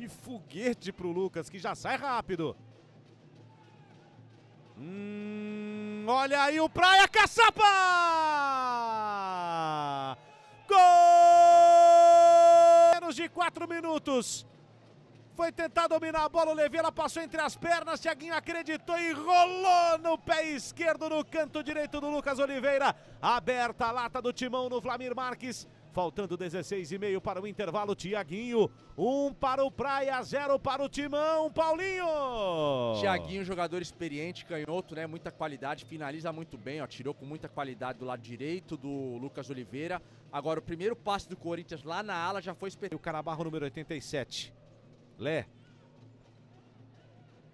Que foguete pro Lucas, que já sai rápido. Hum, olha aí o Praia Caçapa! Gol! Menos de 4 minutos. Foi tentar dominar a bola, o Levela passou entre as pernas, Thiaguinho acreditou e rolou no pé esquerdo, no canto direito do Lucas Oliveira. Aberta a lata do timão no Flamir Marques. Faltando 16 e meio para o intervalo, Tiaguinho. Um para o Praia, zero para o Timão, Paulinho. Tiaguinho, jogador experiente, canhoto, né? Muita qualidade, finaliza muito bem, ó. Tirou com muita qualidade do lado direito do Lucas Oliveira. Agora o primeiro passe do Corinthians lá na ala já foi espetado. O Carabarro número 87. Lé.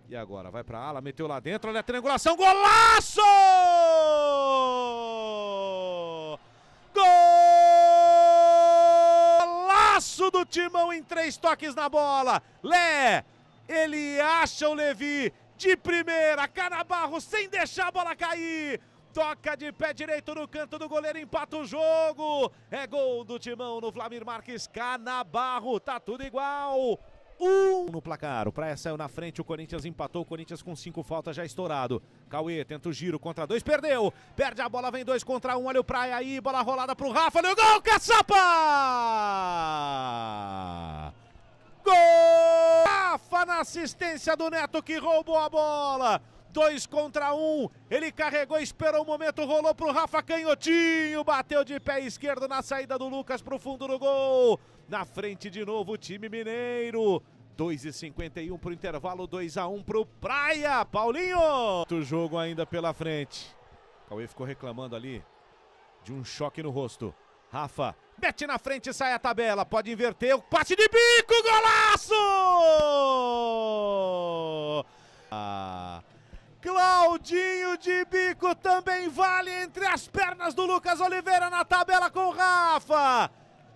E agora vai para a ala, meteu lá dentro, olha a triangulação, golaço! do Timão em três toques na bola. Lé, ele acha o Levi de primeira. Canabarro sem deixar a bola cair. Toca de pé direito no canto do goleiro, empata o jogo. É gol do Timão no Flamir Marques. Canabarro, tá tudo igual. 1 no placar. O Praia saiu na frente, o Corinthians empatou. O Corinthians com cinco faltas já estourado. Cauê tenta o giro contra dois, perdeu. Perde a bola, vem dois contra um. Olha o Praia aí, bola rolada pro Rafa. Olha o gol, caçapa! Gol! Rafa na assistência do Neto que roubou a bola. Dois contra um, ele carregou, esperou o um momento, rolou pro Rafa Canhotinho, bateu de pé esquerdo na saída do Lucas pro fundo do gol. Na frente de novo o time mineiro. 51 para o intervalo, 2 a 1 para o Praia. Paulinho! O jogo ainda pela frente. Cauê ficou reclamando ali de um choque no rosto. Rafa, mete na frente, sai a tabela, pode inverter, passe de bico, golaço! Ah, Claudinho de bico também vale entre as pernas do Lucas Oliveira na tabela com o Rafa.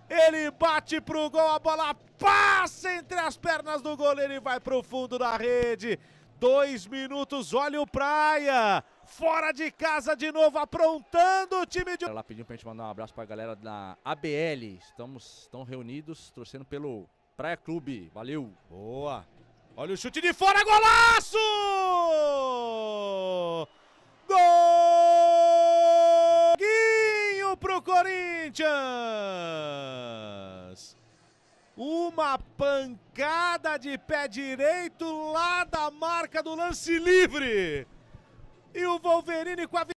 Ele bate pro gol, a bola passa entre as pernas do goleiro e vai para o fundo da rede. Dois minutos, olha o Praia. Fora de casa de novo, aprontando o time de. Ela pediu para gente mandar um abraço para a galera da ABL. Estamos tão reunidos, torcendo pelo Praia Clube. Valeu. Boa. Olha o chute de fora, golaço! Gol! Guinho o Corinthians! uma pancada de pé direito lá da marca do lance livre. E o Wolverine com a